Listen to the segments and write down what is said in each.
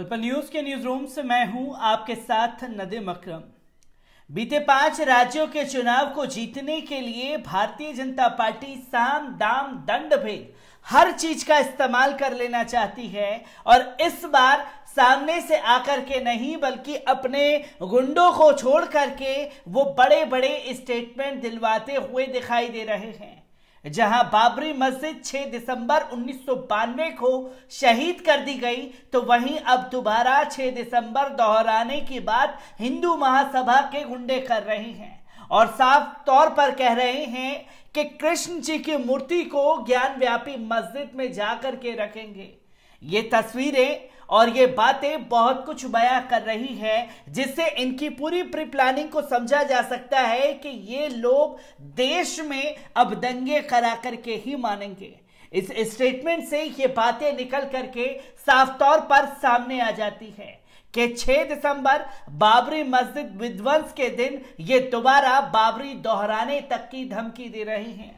पलपल news के newsroom से मैं हूं आपके साथ नदीम अक्रम बीते पांच राज्यों के चुनाव को जीतने के लिए भारतीय जनता पार्टी साम दाम दंड भेद हर चीज का इस्तेमाल कर लेना चाहती है और इस बार सामने से आकर के नहीं बल्कि अपने गुंडों को छोड़ करके वो बड़े बड़े स्टेटमेंट दिलवाते हुए दिखाई दे रहे हैं जहां बाबरी मस्जिद 6 दिसंबर उन्नीस को शहीद कर दी गई तो वहीं अब दोबारा 6 दिसंबर दोहराने की बात हिंदू महासभा के गुंडे कर रहे हैं और साफ तौर पर कह रहे हैं कि कृष्ण जी की मूर्ति को ज्ञान व्यापी मस्जिद में जाकर के रखेंगे ये तस्वीरें और ये बातें बहुत कुछ बयां कर रही हैं जिससे इनकी पूरी प्री प्लानिंग को समझा जा सकता है कि ये लोग देश में अब दंगे करा करके ही मानेंगे इस स्टेटमेंट से ये बातें निकल करके साफ तौर पर सामने आ जाती है कि 6 दिसंबर बाबरी मस्जिद विध्वंस के दिन ये दोबारा बाबरी दोहराने तक की धमकी दे रहे हैं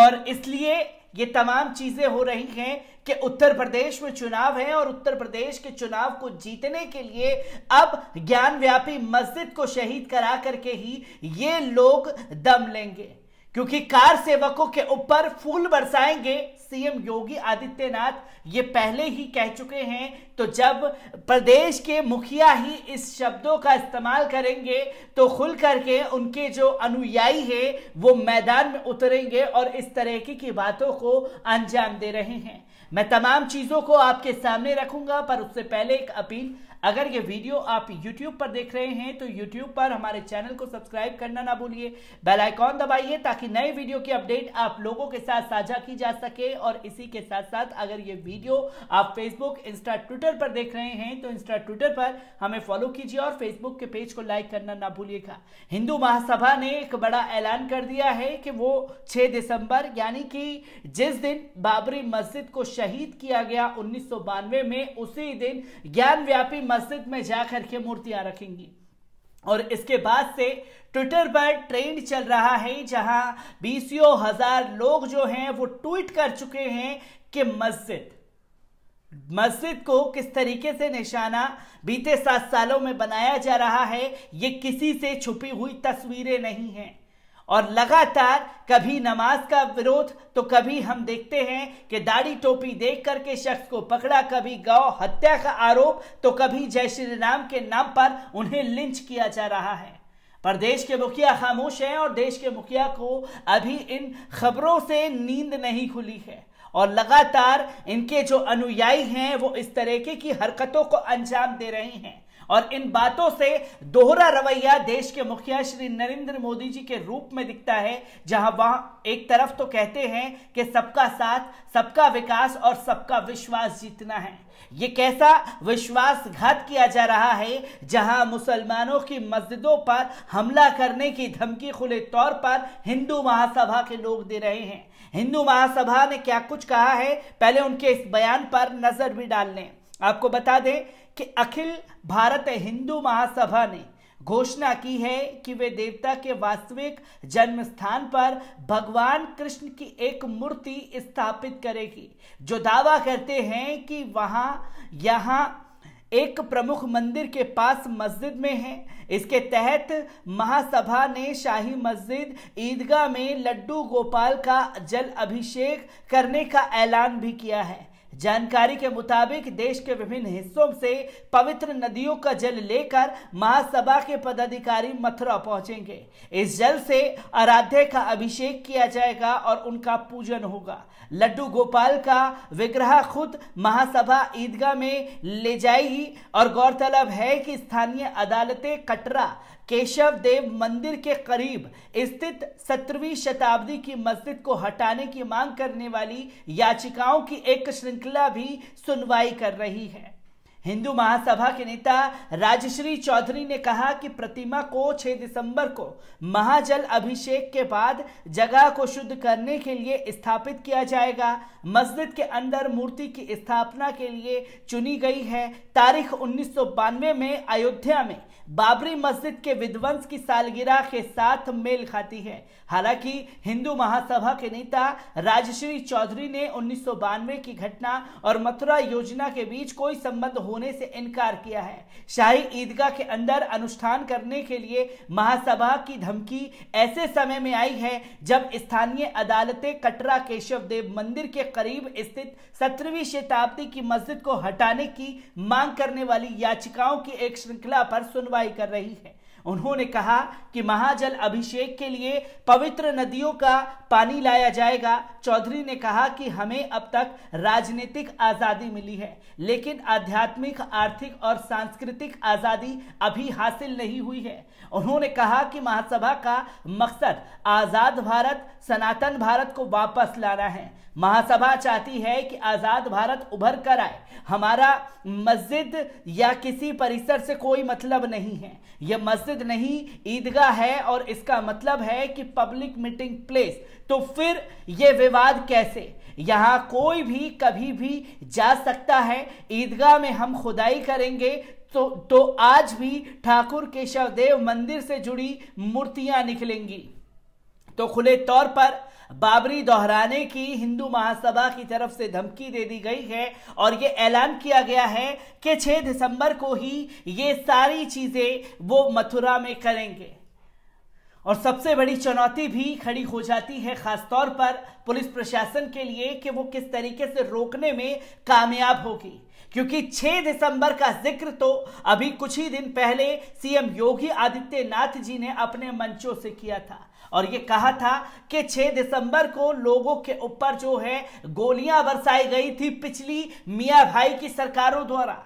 और इसलिए ये तमाम चीजें हो रही हैं कि उत्तर प्रदेश में चुनाव है और उत्तर प्रदेश के चुनाव को जीतने के लिए अब ज्ञान व्यापी मस्जिद को शहीद करा करके ही ये लोग दम लेंगे क्योंकि कार सेवकों के ऊपर फूल बरसाएंगे सीएम योगी आदित्यनाथ ये पहले ही कह चुके हैं तो जब प्रदेश के मुखिया ही इस शब्दों का इस्तेमाल करेंगे तो खुल करके उनके जो अनुयायी है वो मैदान में उतरेंगे और इस तरह की बातों को अंजाम दे रहे हैं मैं तमाम चीज़ों को आपके सामने रखूंगा पर उससे पहले एक अपील अगर ये वीडियो आप YouTube पर देख रहे हैं तो YouTube पर हमारे चैनल को सब्सक्राइब करना ना भूलिए बेल आइकॉन दबाइए ताकि नए वीडियो की अपडेट आप लोगों के साथ साझा की जा सके और इसी के साथ साथ अगर ये वीडियो आप Facebook, इंस्टा ट्विटर पर देख रहे हैं तो इंस्टा ट्विटर पर हमें फॉलो कीजिए और फेसबुक के पेज को लाइक करना ना भूलिएगा हिंदू महासभा ने एक बड़ा ऐलान कर दिया है कि वो छह दिसंबर यानी कि जिस दिन बाबरी मस्जिद को शहीद किया गया उन्नीस में उसी दिन ज्ञान व्यापी मस्जिद में जाकर के मूर्तियां रखेंगी और इसके बाद से ट्विटर पर ट्रेंड चल रहा है जहां बीसियों हजार लोग जो हैं वो ट्वीट कर चुके हैं कि मस्जिद मस्जिद को किस तरीके से निशाना बीते सात सालों में बनाया जा रहा है ये किसी से छुपी हुई तस्वीरें नहीं हैं और लगातार कभी नमाज का विरोध तो कभी हम देखते हैं कि दाढ़ी टोपी देख करके शख्स को पकड़ा कभी गौ हत्या का आरोप तो कभी जय श्री राम के नाम पर उन्हें लिंच किया जा रहा है पर देश के मुखिया खामोश हैं और देश के मुखिया को अभी इन खबरों से नींद नहीं खुली है और लगातार इनके जो अनुयायी हैं वो इस तरीके की हरकतों को अंजाम दे रहे हैं और इन बातों से दोहरा रवैया देश के मुखिया श्री नरेंद्र मोदी जी के रूप में दिखता है जहां वहां एक तरफ तो कहते हैं कि सबका साथ सबका विकास और सबका विश्वास जीतना है ये कैसा विश्वासघात किया जा रहा है जहां मुसलमानों की मस्जिदों पर हमला करने की धमकी खुले तौर पर हिंदू महासभा के लोग दे रहे हैं हिंदू महासभा ने क्या कुछ कहा है पहले उनके इस बयान पर नजर भी डाल लें आपको बता दें कि अखिल भारत हिंदू महासभा ने घोषणा की है कि वे देवता के वास्तविक जन्म स्थान पर भगवान कृष्ण की एक मूर्ति स्थापित करेगी जो दावा करते हैं कि वहां यहां एक प्रमुख मंदिर के पास मस्जिद में है इसके तहत महासभा ने शाही मस्जिद ईदगाह में लड्डू गोपाल का जल अभिषेक करने का ऐलान भी किया है जानकारी के मुताबिक देश के विभिन्न हिस्सों से पवित्र नदियों का जल लेकर महासभा के पदाधिकारी मथुरा पहुंचेंगे इस जल से आराध्य का अभिषेक किया जाएगा और उनका पूजन होगा लड्डू गोपाल का विग्रह खुद महासभा ईदगाह में ले जाएगी और गौरतलब है कि स्थानीय अदालतें कटरा केशव देव मंदिर के करीब स्थित सत्रहवीं शताब्दी की मस्जिद को हटाने की मांग करने वाली याचिकाओं की एक श्रृंखला भी सुनवाई कर रही है हिंदू महासभा के नेता राजश्री चौधरी ने कहा कि प्रतिमा को 6 दिसंबर को महाजल अभिषेक के बाद जगह को शुद्ध करने के लिए स्थापित किया जाएगा मस्जिद के अंदर मूर्ति की स्थापना के लिए चुनी गई है तारीख उन्नीस में अयोध्या में बाबरी मस्जिद के विध्वंस की सालगिरह के साथ मेल खाती है हालांकि हिंदू महासभा के नेता राजश्री चौधरी ने उन्नीस की घटना और मथुरा योजना के बीच कोई संबंध होने से इनकार किया है शाही ईदगाह के अंदर अनुष्ठान करने के लिए महासभा की धमकी ऐसे समय में आई है जब स्थानीय अदालतें कटरा केशव देव मंदिर के करीब स्थित सत्रहवीं शताब्दी की मस्जिद को हटाने की मांग करने वाली याचिकाओं की एक श्रृंखला पर सुन कार्रवाई कर रही है उन्होंने कहा कि महाजल अभिषेक के लिए पवित्र नदियों का पानी लाया जाएगा चौधरी ने कहा कि हमें अब तक राजनीतिक आजादी मिली है लेकिन आध्यात्मिक आर्थिक और सांस्कृतिक आजादी अभी हासिल नहीं हुई है उन्होंने कहा कि महासभा का मकसद आजाद भारत सनातन भारत को वापस लाना है महासभा चाहती है कि आजाद भारत उभर कर आए हमारा मस्जिद या किसी परिसर से कोई मतलब नहीं है यह मस्जिद मस्जिद नहीं ईदगाह है और इसका मतलब है कि पब्लिक मीटिंग प्लेस तो फिर यह विवाद कैसे यहां कोई भी कभी भी जा सकता है ईदगाह में हम खुदाई करेंगे तो तो आज भी ठाकुर केशव देव मंदिर से जुड़ी मूर्तियां निकलेंगी तो खुले तौर पर बाबरी दोहराने की हिंदू महासभा की तरफ से धमकी दे दी गई है और ये ऐलान किया गया है कि 6 दिसंबर को ही ये सारी चीजें वो मथुरा में करेंगे और सबसे बड़ी चुनौती भी खड़ी हो जाती है खासतौर पर पुलिस प्रशासन के लिए कि वो किस तरीके से रोकने में कामयाब होगी क्योंकि 6 दिसंबर का जिक्र तो अभी कुछ ही दिन पहले सीएम योगी आदित्यनाथ जी ने अपने मंचों से किया था और ये कहा था कि 6 दिसंबर को लोगों के ऊपर जो है गोलियां बरसाई गई थी पिछली मियां भाई की सरकारों द्वारा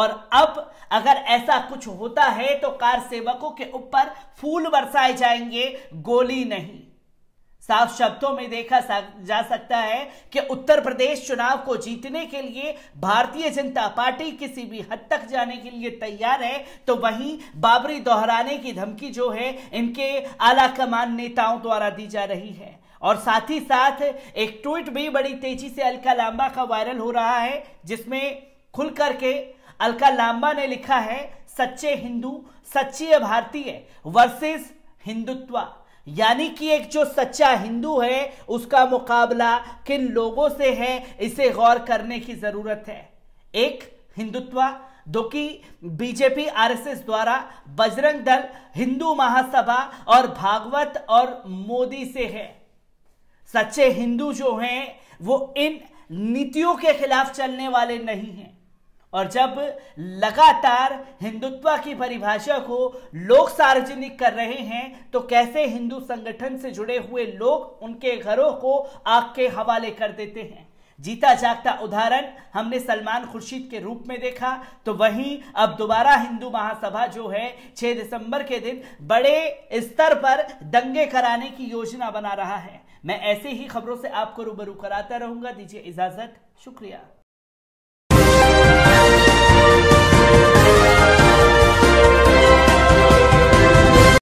और अब अगर ऐसा कुछ होता है तो कार सेवकों के ऊपर फूल बरसाए जाएंगे गोली नहीं साफ शब्दों में देखा जा सकता है कि उत्तर प्रदेश चुनाव को जीतने के लिए भारतीय जनता पार्टी किसी भी हद तक जाने के लिए तैयार है तो वहीं बाबरी दोहराने की धमकी जो है इनके आलाकमान नेताओं द्वारा दी जा रही है और साथ ही साथ एक ट्वीट भी बड़ी तेजी से अलका लांबा का वायरल हो रहा है जिसमें खुल करके अलका लांबा ने लिखा है सच्चे हिंदू सच्चे भारतीय वर्सेस हिंदुत्व यानी कि एक जो सच्चा हिंदू है उसका मुकाबला किन लोगों से है इसे गौर करने की जरूरत है एक हिंदुत्व दो कि बीजेपी आरएसएस द्वारा बजरंग दल हिंदू महासभा और भागवत और मोदी से है सच्चे हिंदू जो हैं वो इन नीतियों के खिलाफ चलने वाले नहीं हैं और जब लगातार हिंदुत्व की परिभाषा को लोग सार्वजनिक कर रहे हैं तो कैसे हिंदू संगठन से जुड़े हुए लोग उनके घरों को आग के हवाले कर देते हैं जीता जागता उदाहरण हमने सलमान खुर्शीद के रूप में देखा तो वहीं अब दोबारा हिंदू महासभा जो है 6 दिसंबर के दिन बड़े स्तर पर दंगे कराने की योजना बना रहा है मैं ऐसे ही खबरों से आपको रूबरू कराता रहूंगा दीजिए इजाजत शुक्रिया